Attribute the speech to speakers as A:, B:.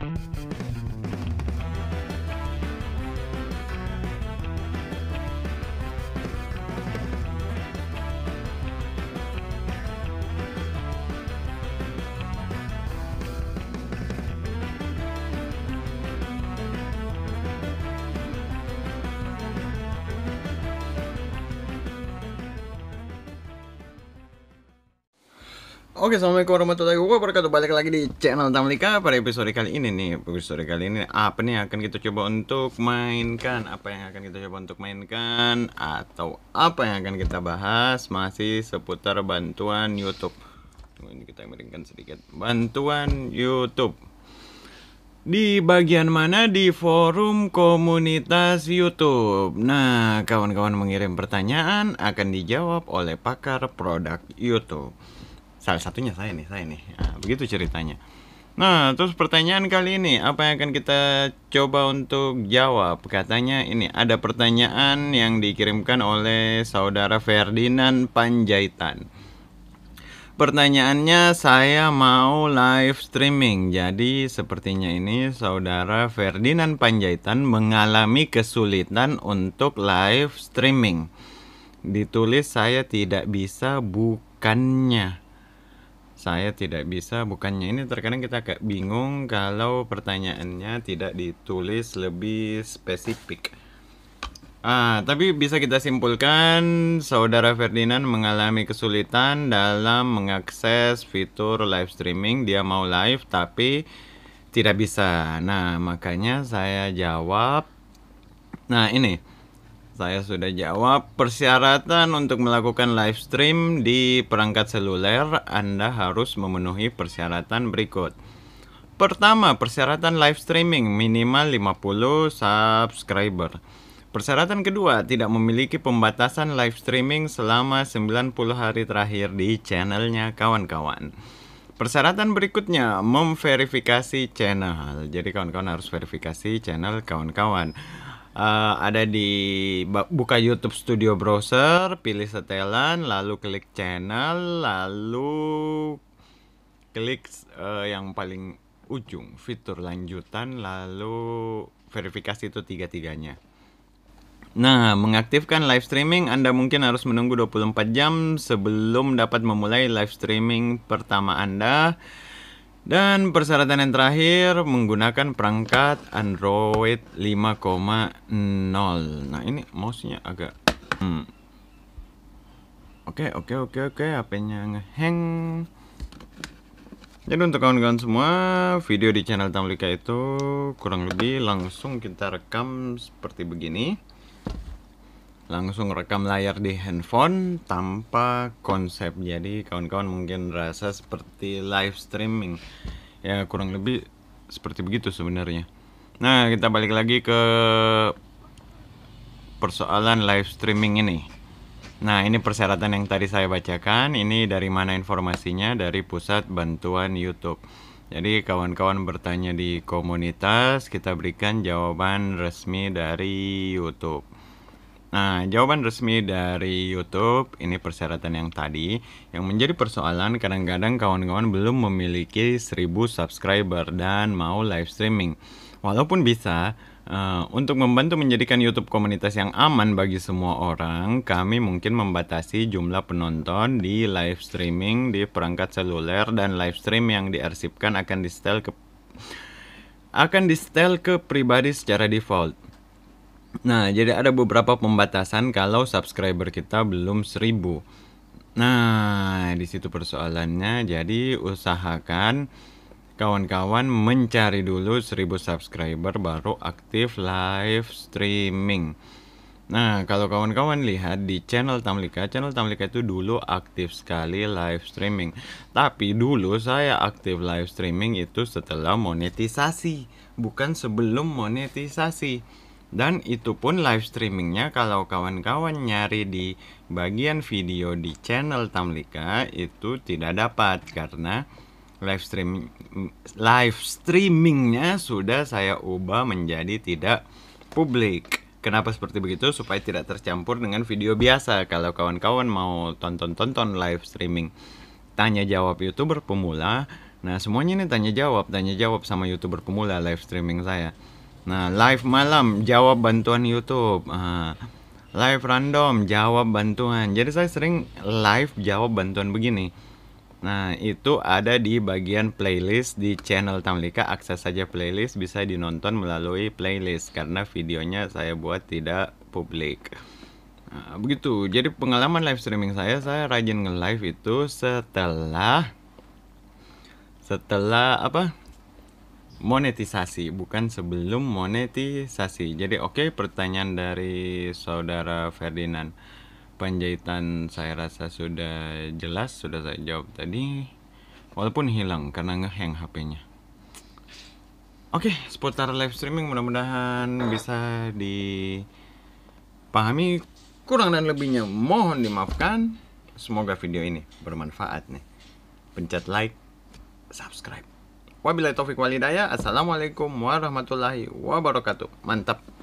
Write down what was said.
A: Thank you. Oke, assalamualaikum warahmatullahi wabarakatuh. Balik lagi di channel Tamlika pada episode kali ini nih. Episode kali ini apa nih akan kita coba untuk mainkan? Apa yang akan kita coba untuk mainkan? Atau apa yang akan kita bahas? Masih seputar bantuan YouTube. Ini kita miringkan sedikit. Bantuan YouTube. Di bagian mana di forum komunitas YouTube? Nah, kawan-kawan mengirim pertanyaan akan dijawab oleh pakar produk YouTube salah satunya saya nih saya nih nah, begitu ceritanya nah terus pertanyaan kali ini apa yang akan kita coba untuk jawab katanya ini ada pertanyaan yang dikirimkan oleh saudara Ferdinand Panjaitan Pertanyaannya saya mau live streaming Jadi sepertinya ini saudara Ferdinand Panjaitan mengalami kesulitan untuk live streaming Ditulis saya tidak bisa bukannya saya tidak bisa bukannya ini terkadang kita agak bingung kalau pertanyaannya tidak ditulis lebih spesifik ah tapi bisa kita simpulkan saudara Ferdinand mengalami kesulitan dalam mengakses fitur live streaming dia mau live tapi tidak bisa nah makanya saya jawab nah ini saya sudah jawab. Persyaratan untuk melakukan live stream di perangkat seluler, Anda harus memenuhi persyaratan berikut. Pertama, persyaratan live streaming minimal 50 subscriber. Persyaratan kedua, tidak memiliki pembatasan live streaming selama 90 hari terakhir di channelnya kawan-kawan. Persyaratan berikutnya, memverifikasi channel. Jadi kawan-kawan harus verifikasi channel kawan-kawan uh, ada di buka YouTube Studio browser, pilih setelan, lalu klik channel, lalu klik uh, yang paling ujung fitur lanjutan, lalu verifikasi itu tiga-tiganya. Nah, mengaktifkan live streaming Anda mungkin harus menunggu 24 jam sebelum dapat memulai live streaming pertama Anda. Dan persyaratan yang terakhir menggunakan perangkat Android 5.0. Nah, ini mouse-nya agak hmm. Oke, oke, oke, oke, HP-nya ngehang. Jadi untuk kawan-kawan semua, video di channel Tamlika itu kurang lebih langsung kita rekam seperti begini langsung rekam layar di handphone tanpa konsep jadi kawan-kawan mungkin rasa seperti live streaming ya kurang lebih seperti begitu sebenarnya nah kita balik lagi ke persoalan live streaming ini nah ini persyaratan yang tadi saya bacakan ini dari mana informasinya dari pusat bantuan YouTube jadi kawan-kawan bertanya di komunitas kita berikan jawaban resmi dari YouTube Nah, jawaban resmi dari YouTube ini persyaratan yang tadi yang menjadi persoalan kadang-kadang kawan-kawan belum memiliki 1000 subscriber dan mau live streaming. Walaupun bisa, Uh, untuk membantu menjadikan YouTube komunitas yang aman bagi semua orang, kami mungkin membatasi jumlah penonton di live streaming di perangkat seluler dan live stream yang diarsipkan akan di-setel ke akan di-setel ke pribadi secara default. Nah, jadi ada beberapa pembatasan kalau subscriber kita belum seribu Nah, di situ persoalannya. Jadi usahakan kawan-kawan mencari dulu seribu subscriber baru aktif live streaming. Nah, kalau kawan-kawan lihat di channel Tamlika, channel Tamlika itu dulu aktif sekali live streaming. Tapi dulu saya aktif live streaming itu setelah monetisasi, bukan sebelum monetisasi. Dan itu pun live streamingnya kalau kawan-kawan nyari di bagian video di channel Tamlika itu tidak dapat karena live stream live streamingnya sudah saya ubah menjadi tidak publik. Kenapa seperti begitu? Supaya tidak tercampur dengan video biasa. Kalau kawan-kawan mau tonton-tonton live streaming tanya jawab youtuber pemula, nah semuanya ini tanya jawab, tanya jawab sama youtuber pemula live streaming saya. Nah, live malam jawab bantuan YouTube. Uh, live random jawab bantuan. Jadi saya sering live jawab bantuan begini. Nah, itu ada di bagian playlist di channel Tamlika. Akses saja playlist bisa dinonton melalui playlist karena videonya saya buat tidak publik. Nah, begitu. Jadi pengalaman live streaming saya, saya rajin nge-live itu setelah setelah apa? monetisasi bukan sebelum monetisasi. Jadi oke okay, pertanyaan dari saudara Ferdinand penjahitan saya rasa sudah jelas sudah saya jawab tadi walaupun hilang karena ngeheng HP-nya. Oke, okay, seputar live streaming mudah-mudahan bisa dipahami kurang dan lebihnya mohon dimaafkan. Semoga video ini bermanfaat nih. Pencet like, subscribe. Wabillahi taufiq walidaya. Assalamualaikum warahmatullahi wabarakatuh. Mantap.